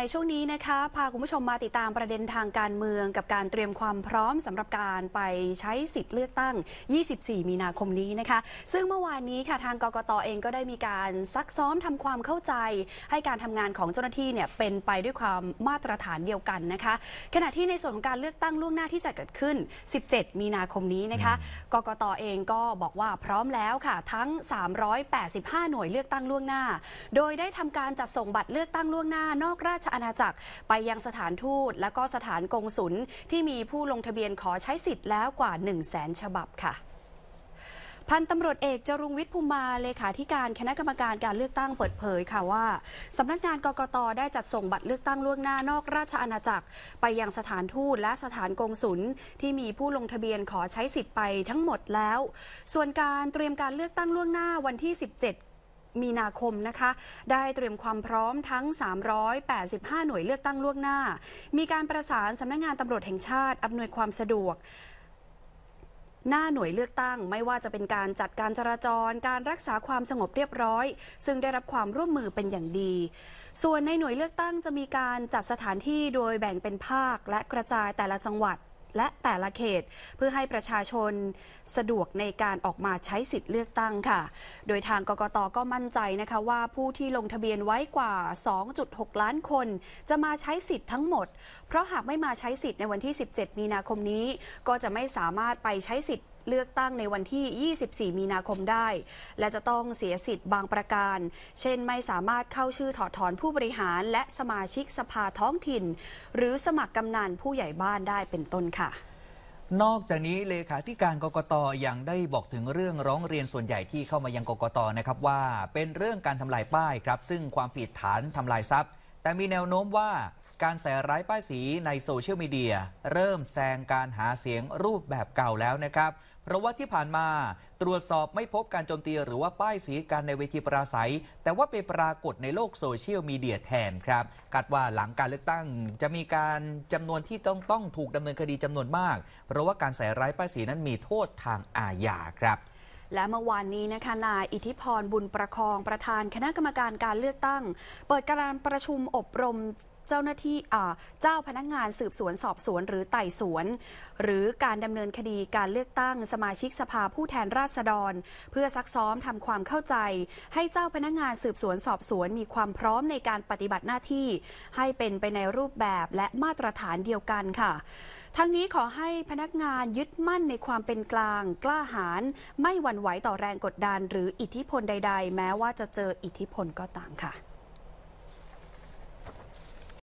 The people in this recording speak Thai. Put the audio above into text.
ในช่วงนี้นะคะพาคุณผู้ชมมาติดตามประเด็นทางการเมือง กับการเตรียมความพร้อมสำหรับการไปใช้สิทธิ์เลือกตั้ง 24 มีนาคมนี้นะคะซึ่งเมื่อวานนี้ค่ะทางกกตเองก็ได้มีการซักซ้อมทำความเข้าใจให้การทำงานของเจ้าหน้าที่เนี่ยเป็นไปด้วยความมาตรฐานเดียวกันนะคะ ขณะที่ในส่วนของการเลือกตั้งล่วงหน้าที่จะเกิดขึ้น 17 มีนาคมนี้นะคะ กกตเองก็บอกว่าพร้อมแล้วค่ะ ทั้ง 385 หน่วยเลือกตั้งล่วงหน้า โดยได้ทำการจัดส่งบัตรเลือกตั้งล่วงหน้า นอกราชอาณาจักรไปยังสถานทูตและก็สถานกงสุลที่มีผู้ลงทะเบียนขอใช้สิทธิ์แล้วกว่า 1 0 0 0 0แสนฉบับค่ะ พันตำรวจเอกจรุงวิทย์ภูมิมาเลขาธิการคณะกรรมการการเลือกตั้งเปิดเผยค่ะว่าสำนักงานกกตได้จัดส่งบัตรเลือกตั้งล่วงหน้านอกราชอาณาจักร ไปยังสถานทูตและสถานกงสุลที่มีผู้ลงทะเบียนขอใช้สิทธิ์ไปทั้งหมดแล้ว ส่วนการเตรียมการเลือกตั้งล่วงหน้าวันที่ 17มีนาคมนะคะได้เตรียมความพร้อมทั้ง 385 หน่วยเลือกตั้งล่วงหน้า มีการประสานสำนักงงานตำรวจแห่งชาติอำนวยความสะดวก หน้าหน่วยเลือกตั้งไม่ว่าจะเป็นการจัดการจราจร การรักษาความสงบเรียบร้อย ซึ่งได้รับความร่วมมือเป็นอย่างดี ส่วนในหน่วยเลือกตั้งจะมีการจัดสถานที่โดยแบ่งเป็นภาคและกระจายแต่ละจังหวัดและแต่ละเขตเพื่อให้ประชาชนสะดวกในการออกมาใช้สิทธิ์เลือกตั้งค่ะ โดยทางกกตก็มั่นใจนะคะว่าผู้ที่ลงทะเบียนไว้กว่า 2.6 ล้านคน จะมาใช้สิทธิ์ทั้งหมด เพราะหากไม่มาใช้สิทธิ์ในวันที่ 17 มีนาคมนี้ ก็จะไม่สามารถไปใช้สิทธิ์เลือกตั้งในวันที่ 24 มีนาคมได้ และจะต้องเสียสิทธิ์บางประการ เช่นไม่สามารถเข้าชื่อถอด ถอนผู้บริหาร และสมาชิกสภาท้องถิ่น หรือสมัครกำนันผู้ใหญ่บ้านได้เป็นต้นค่ะ นอกจากนี้เลขาธิการกกตยังได้บอกถึงเรื่องร้องเรียนส่วนใหญ่ที่เข้ามายังกกตนะครับว่าเป็นเรื่องการทำลายป้ายครับ ซึ่งความผิดฐานทำลายทรัพย์ แต่มีแนวโน้มว่าการใส่ร้ายป้ายสีในโซเชียลมีเดียเริ่มแซงการหาเสียงรูปแบบเก่าแล้วนะครับ เพราะว่าที่ผ่านมาตรวจสอบไม่พบการโจมตีหรือว่าป้ายสีกันในเวทีปราศัย แต่ว่าไปปรากฏในโลกโซเชียลมีเดียแทนครับ คาดว่าหลังการเลือกตั้งจะมีการจำนวนที่ต้องต้องถูกดำเนินคดีจำนวนมาก เพราะว่าการใส่ร้ายป้ายสีนั้นมีโทษทางอาญาครับ และเมื่อวานนี้นะคะนายอิทธิพรบุญประคองประธานคณะกรรมการการเลือกตั้ง เปิดการประชุมอบรมเจ้าหน้าที่เจ้าพนักงานสืบสวนสอบสวน หรือไต่สวน หรือการดำเนินคดีการเลือกตั้งสมาชิกสภาผู้แทนราษฎร เพื่อซักซ้อมทำความเข้าใจ ให้เจ้าพนักงานสืบสวนสอบสวน มีความพร้อมในการปฏิบัติหน้าที่ ให้เป็นไปในรูปแบบและมาตรฐานเดียวกันค่ะ ทั้งนี้ขอให้พนักงานยึดมั่นในความเป็นกลาง กล้าหาญไม่หวั่นไหวต่อแรงกดดัน หรืออิทธิพลใดๆ แม้ว่าจะเจออิทธิพลก็ตามค่ะ